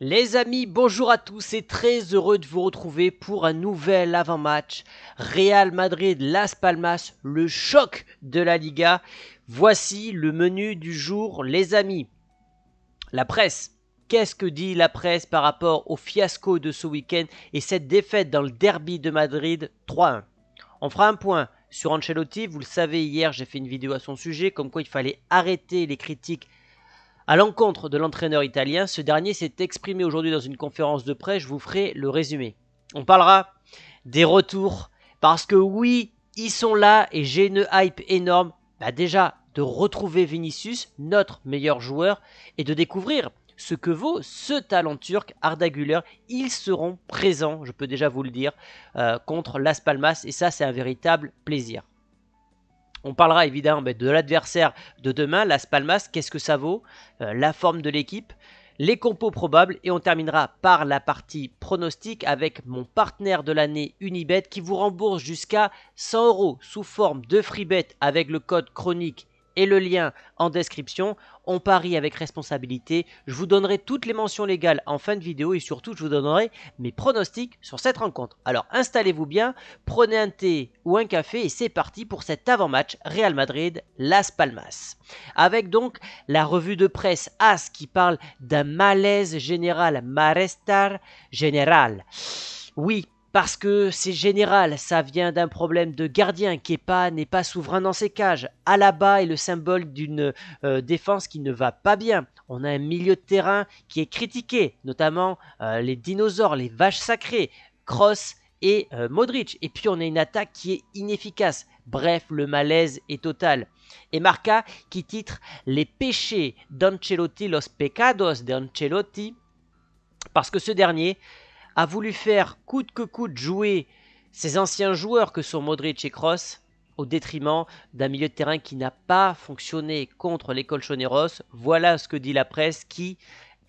Les amis, bonjour à tous et très heureux de vous retrouver pour un nouvel avant-match Real Madrid-Las Palmas, le choc de la Liga. Voici le menu du jour, les amis. La presse. Qu'est-ce que dit la presse par rapport au fiasco de ce week-end et cette défaite dans le derby de Madrid 3-1 On fera un point sur Ancelotti. Vous le savez, hier, j'ai fait une vidéo à son sujet, comme quoi il fallait arrêter les critiques à l'encontre de l'entraîneur italien, ce dernier s'est exprimé aujourd'hui dans une conférence de presse, je vous ferai le résumé. On parlera des retours, parce que oui, ils sont là et j'ai une hype énorme. Bah, déjà, de retrouver Vinicius, notre meilleur joueur, et de découvrir ce que vaut ce talent turc, Arda Güler. Ils seront présents, je peux déjà vous le dire, euh, contre Las Palmas, et ça c'est un véritable plaisir. On parlera évidemment de l'adversaire de demain, la Spalmas, qu'est-ce que ça vaut, euh, la forme de l'équipe, les compos probables et on terminera par la partie pronostic avec mon partenaire de l'année Unibet qui vous rembourse jusqu'à 100 euros sous forme de free bet avec le code chronique et le lien en description. On parie avec responsabilité. Je vous donnerai toutes les mentions légales en fin de vidéo et surtout je vous donnerai mes pronostics sur cette rencontre. Alors installez-vous bien, prenez un thé ou un café et c'est parti pour cet avant-match Real Madrid-Las Palmas. Avec donc la revue de presse AS qui parle d'un malaise général, marestar général. Oui, parce que c'est général, ça vient d'un problème de gardien. qui n'est pas souverain dans ses cages. Alaba est le symbole d'une euh, défense qui ne va pas bien. On a un milieu de terrain qui est critiqué, notamment euh, les dinosaures, les vaches sacrées, Cross et euh, Modric. Et puis on a une attaque qui est inefficace. Bref, le malaise est total. Et Marca qui titre Les péchés d'Ancelotti, los pecados d'Ancelotti. parce que ce dernier a voulu faire coûte que coûte jouer ses anciens joueurs que sont Modric et Cross au détriment d'un milieu de terrain qui n'a pas fonctionné contre l'école Colchoneros. Voilà ce que dit la presse qui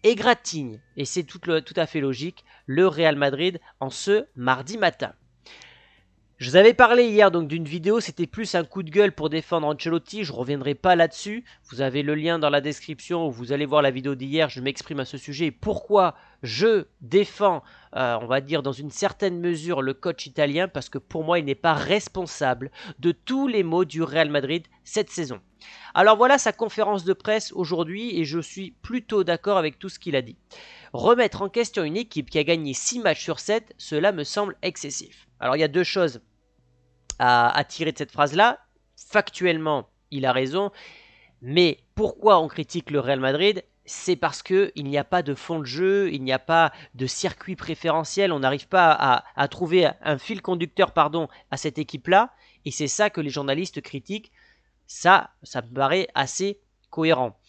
égratigne, et c'est tout, à fait logique, le Real Madrid en ce mardi matin. Je vous avais parlé hier donc d'une vidéo, c'était plus un coup de gueule pour défendre Ancelotti, je ne reviendrai pas là-dessus. Vous avez le lien dans la description où vous allez voir la vidéo d'hier, je m'exprime à ce sujet pourquoi je défends, euh, on va dire dans une certaine mesure, le coach italien parce que pour moi, il n'est pas responsable de tous les maux du Real Madrid cette saison. Alors voilà sa conférence de presse aujourd'hui et je suis plutôt d'accord avec tout ce qu'il a dit. Remettre en question une équipe qui a gagné 6 matchs sur 7, cela me semble excessif. Alors il y a deux choses à tirer de cette phrase-là. Factuellement, il a raison. Mais pourquoi on critique le Real Madrid c'est parce qu'il n'y a pas de fond de jeu, il n'y a pas de circuit préférentiel, on n'arrive pas à, trouver un fil conducteur pardon, à cette équipe-là, et c'est ça que les journalistes critiquent. Ça, ça me paraît assez cohérent.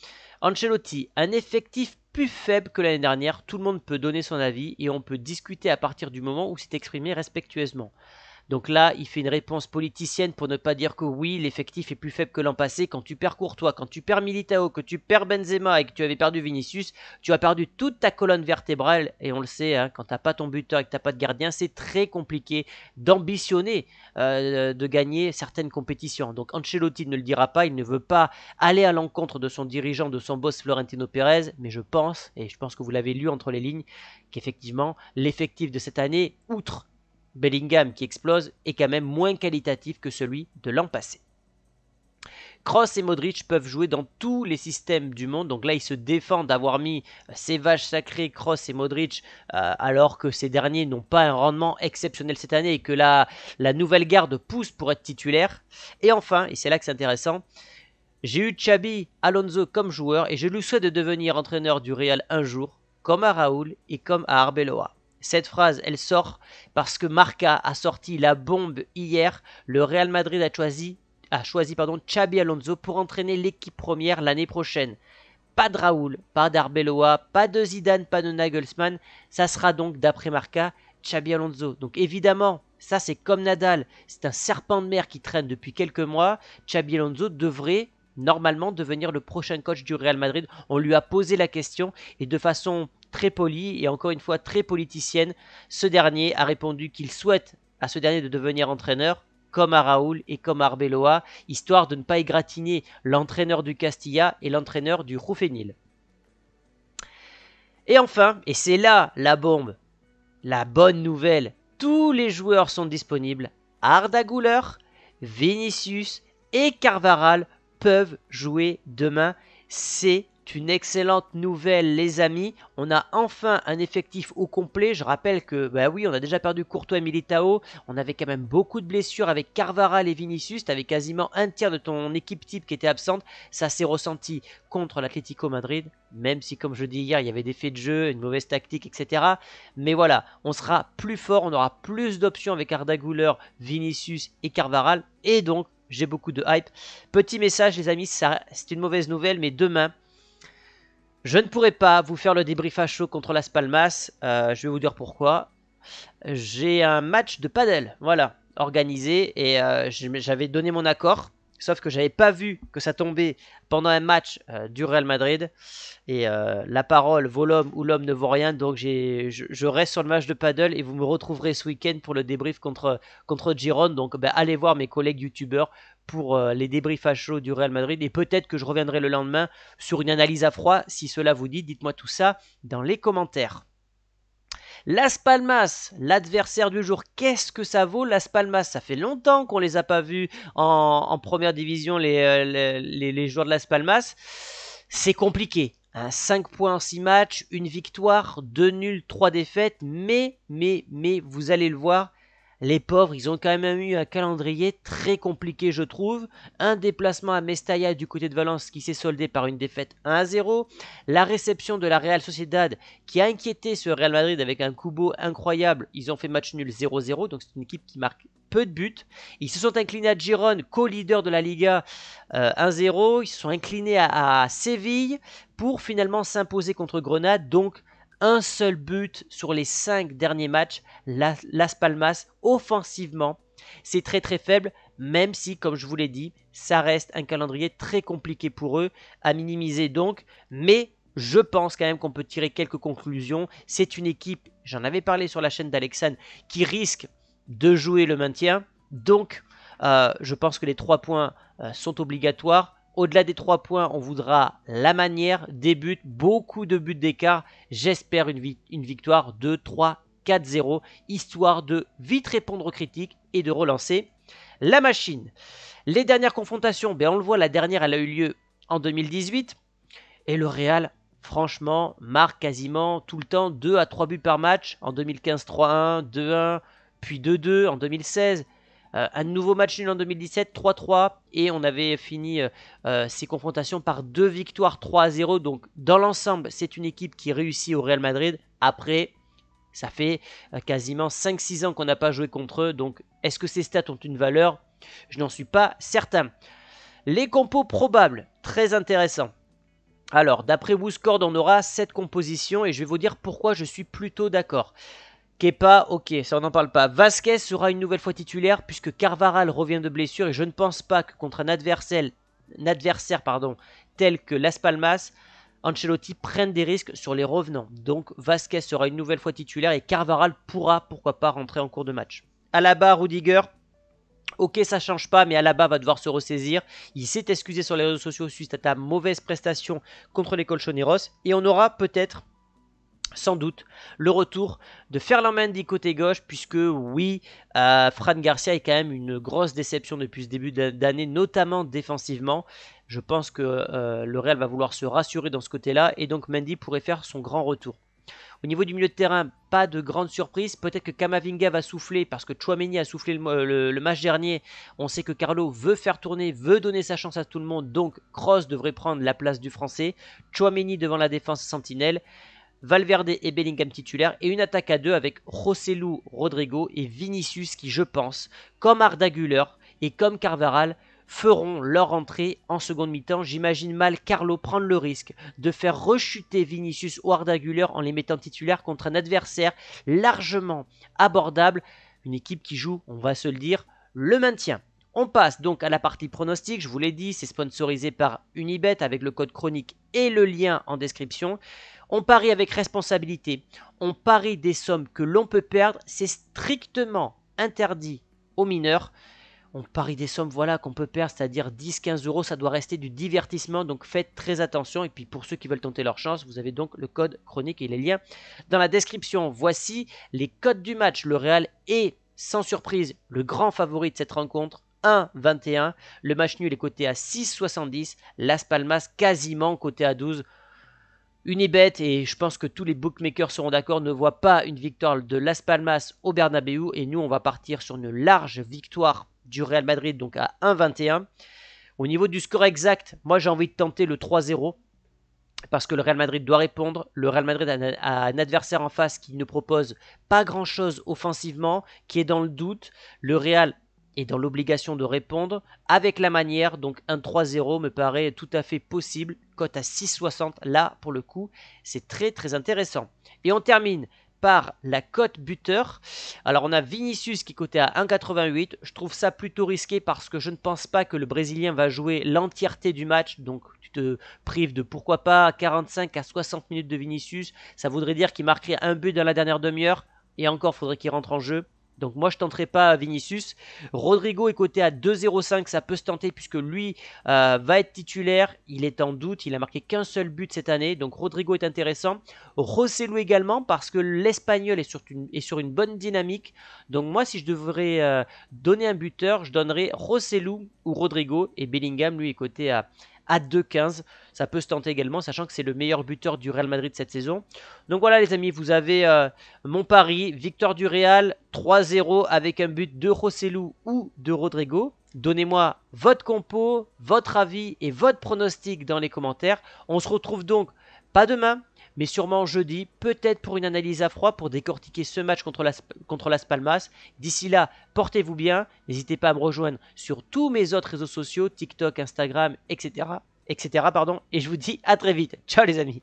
Ancelotti, un effectif plus faible que l'année dernière, tout le monde peut donner son avis et on peut discuter à partir du moment où c'est exprimé respectueusement. Donc là, il fait une réponse politicienne pour ne pas dire que oui, l'effectif est plus faible que l'an passé. Quand tu perds Courtois, quand tu perds Militao, que tu perds Benzema et que tu avais perdu Vinicius, tu as perdu toute ta colonne vertébrale. Et on le sait, hein, quand t'as pas ton buteur et que t'as pas de gardien, c'est très compliqué d'ambitionner euh, de gagner certaines compétitions. Donc Ancelotti ne le dira pas, il ne veut pas aller à l'encontre de son dirigeant, de son boss Florentino Pérez. Mais je pense, et je pense que vous l'avez lu entre les lignes, qu'effectivement, l'effectif de cette année, outre Bellingham qui explose est quand même moins qualitatif que celui de l'an passé. Cross et Modric peuvent jouer dans tous les systèmes du monde. Donc là, ils se défendent d'avoir mis euh, ces vaches sacrées, Cross et Modric, euh, alors que ces derniers n'ont pas un rendement exceptionnel cette année et que la, la nouvelle garde pousse pour être titulaire. Et enfin, et c'est là que c'est intéressant, j'ai eu Chabi Alonso comme joueur et je lui souhaite de devenir entraîneur du Real un jour, comme à Raoul et comme à Arbeloa. Cette phrase, elle sort parce que Marca a sorti la bombe hier. Le Real Madrid a choisi, a choisi pardon, Xabi Alonso pour entraîner l'équipe première l'année prochaine. Pas de Raoul, pas d'Arbeloa, pas de Zidane, pas de Nagelsmann. Ça sera donc, d'après Marca, Xabi Alonso. Donc évidemment, ça c'est comme Nadal. C'est un serpent de mer qui traîne depuis quelques mois. Xabi Alonso devrait normalement devenir le prochain coach du Real Madrid. On lui a posé la question et de façon très poli et encore une fois très politicienne, ce dernier a répondu qu'il souhaite à ce dernier de devenir entraîneur, comme à Raoul et comme à Arbeloa, histoire de ne pas égratigner l'entraîneur du Castilla et l'entraîneur du Roufénil. Et enfin, et c'est là la bombe, la bonne nouvelle, tous les joueurs sont disponibles. Arda Güler, Vinicius et Carvaral peuvent jouer demain. C'est une excellente nouvelle, les amis. On a enfin un effectif au complet. Je rappelle que, bah oui, on a déjà perdu Courtois et Militao. On avait quand même beaucoup de blessures avec Carvaral et Vinicius. T'avais quasiment un tiers de ton équipe type qui était absente. Ça s'est ressenti contre l'Atlético Madrid. Même si, comme je dis hier, il y avait des faits de jeu, une mauvaise tactique, etc. Mais voilà, on sera plus fort. On aura plus d'options avec Arda Vinicius et Carvaral. Et donc, j'ai beaucoup de hype. Petit message, les amis, c'est une mauvaise nouvelle, mais demain, je ne pourrai pas vous faire le débrief à chaud contre la Palmas. Euh, je vais vous dire pourquoi. J'ai un match de padel, voilà, organisé et euh, j'avais donné mon accord. Sauf que j'avais pas vu que ça tombait pendant un match euh, du Real Madrid. Et la parole vaut l'homme ou l'homme ne vaut rien. Donc je, reste sur le match de paddle et vous me retrouverez ce week-end pour le débrief contre, contre Giron. Donc ben, allez voir mes collègues youtubeurs pour euh, les débriefs à chaud du Real Madrid. Et peut-être que je reviendrai le lendemain sur une analyse à froid. Si cela vous dit, dites-moi tout ça dans les commentaires. Las Palmas, l'adversaire du jour, qu'est-ce que ça vaut Las Palmas Ça fait longtemps qu'on ne les a pas vus en, première division, euh, les, joueurs de Las Palmas. C'est compliqué. Un hein. 5 points en 6 matchs, une victoire, 2 nuls, 3 défaites. Mais, mais, mais, vous allez le voir, les pauvres, ils ont quand même eu un calendrier très compliqué, je trouve. Un déplacement à Mestalla du côté de Valence qui s'est soldé par une défaite 1 0. La réception de la Real Sociedad qui a inquiété ce Real Madrid avec un coup incroyable. Ils ont fait match nul 0-0, donc c'est une équipe qui marque peu de buts. Ils se sont inclinés à Giron, co-leader de la Liga 1-0. Euh, ils se sont inclinés à Séville pour finalement s'imposer contre Grenade. Donc un seul but sur les cinq derniers matchs. Las Palmas, offensivement, c'est très très faible, même si, comme je vous l'ai dit, ça reste un calendrier très compliqué pour eux, à minimiser donc, mais je pense quand même qu'on peut tirer quelques conclusions. C'est une équipe, j'en avais parlé sur la chaîne d'Alexan, qui risque de jouer le maintien, donc euh, je pense que les trois points euh, sont obligatoires. Au-delà des 3 points, on voudra la manière, des buts, beaucoup de buts d'écart. J'espère une, victoire 2 3-4-0, histoire de vite répondre aux critiques et de relancer la machine. Les dernières confrontations, ben on le voit, la dernière, elle a eu lieu en 2018. Et le Real, franchement, marque quasiment tout le temps 2 à 3 buts par match. En 2015, 3-1, 2-1, puis 2-2 en 2016. Euh, un nouveau match nul en 2017, 3-3, et on avait fini euh, euh, ces confrontations par deux victoires 3-0. Donc dans l'ensemble, c'est une équipe qui réussit au Real Madrid. Après, ça fait quasiment 5-6 ans qu'on n'a pas joué contre eux. Donc est-ce que ces stats ont une valeur Je n'en suis pas certain. Les compos probables, très intéressant. Alors, d'après Wooscord, on aura cette composition, et je vais vous dire pourquoi je suis plutôt d'accord. Kepa, ok, ça on n'en parle pas. Vasquez sera une nouvelle fois titulaire puisque Carvaral revient de blessure et je ne pense pas que contre un adversaire, un adversaire pardon, tel que Las Palmas, Ancelotti prenne des risques sur les revenants. Donc Vasquez sera une nouvelle fois titulaire et Carvaral pourra, pourquoi pas, rentrer en cours de match. la Alaba, Rudiger, Ok, ça change pas, mais Alaba va devoir se ressaisir. Il s'est excusé sur les réseaux sociaux suite à ta mauvaise prestation contre les Colchoneros. Et on aura peut-être sans doute le retour de Ferland Mendy côté gauche, puisque oui, euh, Fran Garcia est quand même une grosse déception depuis ce début d'année, notamment défensivement. Je pense que euh, le Real va vouloir se rassurer dans ce côté-là, et donc Mendy pourrait faire son grand retour. Au niveau du milieu de terrain, pas de grande surprise. Peut-être que Kamavinga va souffler parce que Chouameni a soufflé le, match dernier. On sait que Carlo veut faire tourner, veut donner sa chance à tout le monde. Donc Cross devrait prendre la place du français. Chouameni devant la défense sentinelle. Valverde et Bellingham titulaires, et une attaque à deux avec Rossellou, Rodrigo et Vinicius qui, je pense, comme Arda et comme Carvaral, feront leur entrée en seconde mi-temps. J'imagine mal Carlo prendre le risque de faire rechuter Vinicius ou Arda en les mettant titulaires contre un adversaire largement abordable, une équipe qui joue, on va se le dire, le maintien. On passe donc à la partie pronostic, je vous l'ai dit, c'est sponsorisé par Unibet avec le code chronique et le lien en description. On parie avec responsabilité. On parie des sommes que l'on peut perdre. C'est strictement interdit aux mineurs. On parie des sommes voilà, qu'on peut perdre, c'est-à-dire 10-15 euros. Ça doit rester du divertissement. Donc faites très attention. Et puis pour ceux qui veulent tenter leur chance, vous avez donc le code chronique et les liens dans la description. Voici les codes du match. Le Real est sans surprise le grand favori de cette rencontre. 1-21. Le match nul est coté à 6-70, Las Palmas quasiment coté à 12. Unibet, et je pense que tous les bookmakers seront d'accord, ne voit pas une victoire de Las Palmas au Bernabeu. Et nous, on va partir sur une large victoire du Real Madrid, donc à 21 Au niveau du score exact, moi j'ai envie de tenter le 3-0 parce que le Real Madrid doit répondre. Le Real Madrid a un adversaire en face qui ne propose pas grand-chose offensivement, qui est dans le doute. Le Real et dans l'obligation de répondre avec la manière. Donc 1 3-0 me paraît tout à fait possible. Cote à 6,60 là pour le coup. C'est très très intéressant. Et on termine par la cote buteur. Alors on a Vinicius qui cotait à 1,88. Je trouve ça plutôt risqué parce que je ne pense pas que le Brésilien va jouer l'entièreté du match. Donc tu te prives de pourquoi pas 45 à 60 minutes de Vinicius. Ça voudrait dire qu'il marquerait un but dans la dernière demi-heure. Et encore, faudrait qu'il rentre en jeu. Donc moi je tenterai pas Vinicius. Rodrigo est coté à 2,05, ça peut se tenter puisque lui euh, va être titulaire. Il est en doute, il a marqué qu'un seul but cette année. Donc Rodrigo est intéressant. Rossellou également parce que l'Espagnol est, sur une bonne dynamique. Donc moi si je devrais euh, donner un buteur, je donnerais Rossellou ou Rodrigo. Et Bellingham lui est coté à, à 2,15 ça peut se tenter également, sachant que c'est le meilleur buteur du Real Madrid cette saison. Donc voilà les amis, vous avez euh, mon pari, victoire du Real 3-0 avec un but de Rossellou ou de Rodrigo. Donnez-moi votre compo, votre avis et votre pronostic dans les commentaires. On se retrouve donc pas demain, mais sûrement jeudi, peut-être pour une analyse à froid pour décortiquer ce match contre la contre Las Palmas. D'ici là, portez-vous bien. N'hésitez pas à me rejoindre sur tous mes autres réseaux sociaux, TikTok, Instagram, etc etc. Pardon, et je vous dis à très vite. Ciao les amis